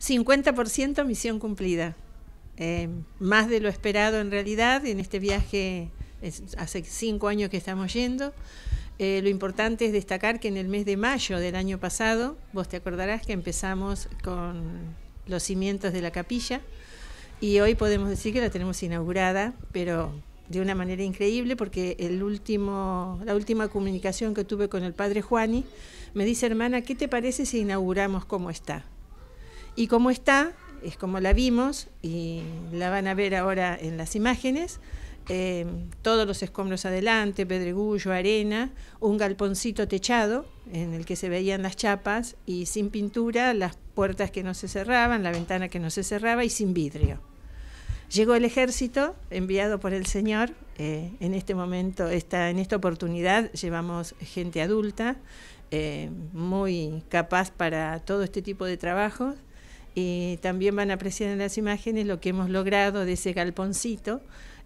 50% misión cumplida. Eh, más de lo esperado en realidad en este viaje, hace cinco años que estamos yendo. Eh, lo importante es destacar que en el mes de mayo del año pasado, vos te acordarás que empezamos con los cimientos de la capilla y hoy podemos decir que la tenemos inaugurada, pero de una manera increíble porque el último, la última comunicación que tuve con el padre Juani me dice, hermana, ¿qué te parece si inauguramos cómo está? y como está, es como la vimos y la van a ver ahora en las imágenes, eh, todos los escombros adelante, pedregullo, arena, un galponcito techado en el que se veían las chapas y sin pintura, las puertas que no se cerraban, la ventana que no se cerraba y sin vidrio. Llegó el ejército enviado por el Señor. Eh, en este momento, esta, en esta oportunidad, llevamos gente adulta, eh, muy capaz para todo este tipo de trabajos y también van a apreciar en las imágenes lo que hemos logrado de ese galponcito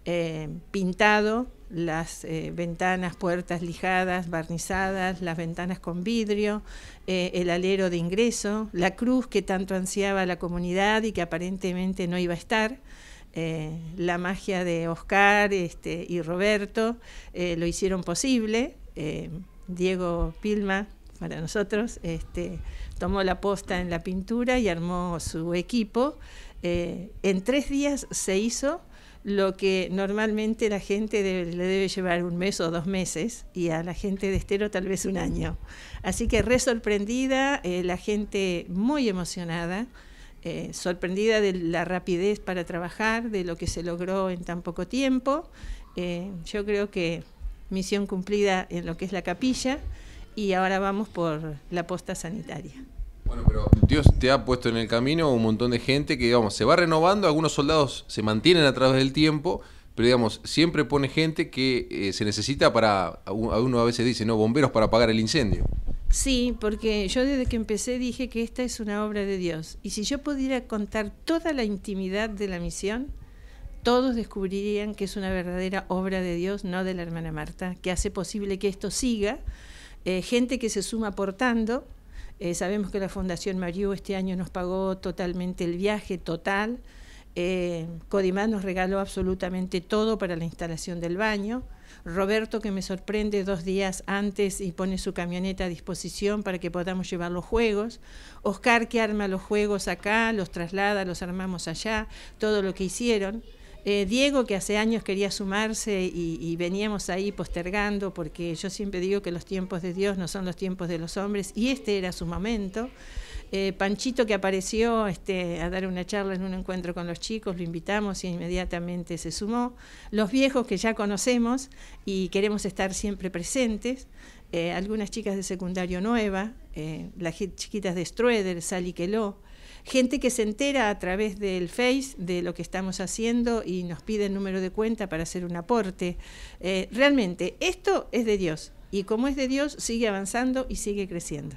eh, pintado, las eh, ventanas, puertas lijadas, barnizadas, las ventanas con vidrio, eh, el alero de ingreso, la cruz que tanto ansiaba la comunidad y que aparentemente no iba a estar. la magia de Oscar este, y Roberto lo hicieron posible. Diego Pilma, para nosotros, este, tomó la posta en la pintura y armó su equipo. Eh, en tres días se hizo lo que normalmente la gente le debe llevar un mes o dos meses y a la gente de Estero tal vez un año. Así que re sorprendida, eh, la gente muy emocionada, eh, sorprendida de la rapidez para trabajar, de lo que se logró en tan poco tiempo. yo creo que misión cumplida en lo que es la capilla y ahora vamos por la posta sanitaria. Bueno, pero Dios te ha puesto en el camino un montón de gente que, digamos, se va renovando, algunos soldados se mantienen a través del tiempo, pero, digamos, siempre pone gente que eh, se necesita para, a uno a veces dice, no, bomberos para apagar el incendio. Sí, porque yo desde que empecé dije que esta es una obra de Dios. Y si yo pudiera contar toda la intimidad de la misión, todos descubrirían que es una verdadera obra de Dios, no de la hermana Marta, que hace posible que esto siga eh, gente que se suma aportando. Eh, sabemos que la Fundación Mariú este año nos pagó totalmente el viaje, total. Eh, Codimán nos regaló absolutamente todo para la instalación del baño. Roberto, que me sorprende dos días antes y pone su camioneta a disposición para que podamos llevar los juegos. Oscar, que arma los juegos acá, los traslada, los armamos allá, todo lo que hicieron. Eh, Diego, que hace años quería sumarse y, veníamos ahí postergando, porque yo siempre digo que los tiempos de Dios no son los tiempos de los hombres, y este era su momento. Eh, Panchito, que apareció este, a dar una charla en un encuentro con los chicos, lo invitamos y inmediatamente se sumó. Los viejos que ya conocemos y queremos estar siempre presentes. Eh, algunas chicas de secundario nueva, las chiquitas de Stroeder, Sally Queló, gente que se entera a través del Face de lo que estamos haciendo y nos pide el número de cuenta para hacer un aporte. Eh, realmente, esto es de Dios y como es de Dios, sigue avanzando y sigue creciendo.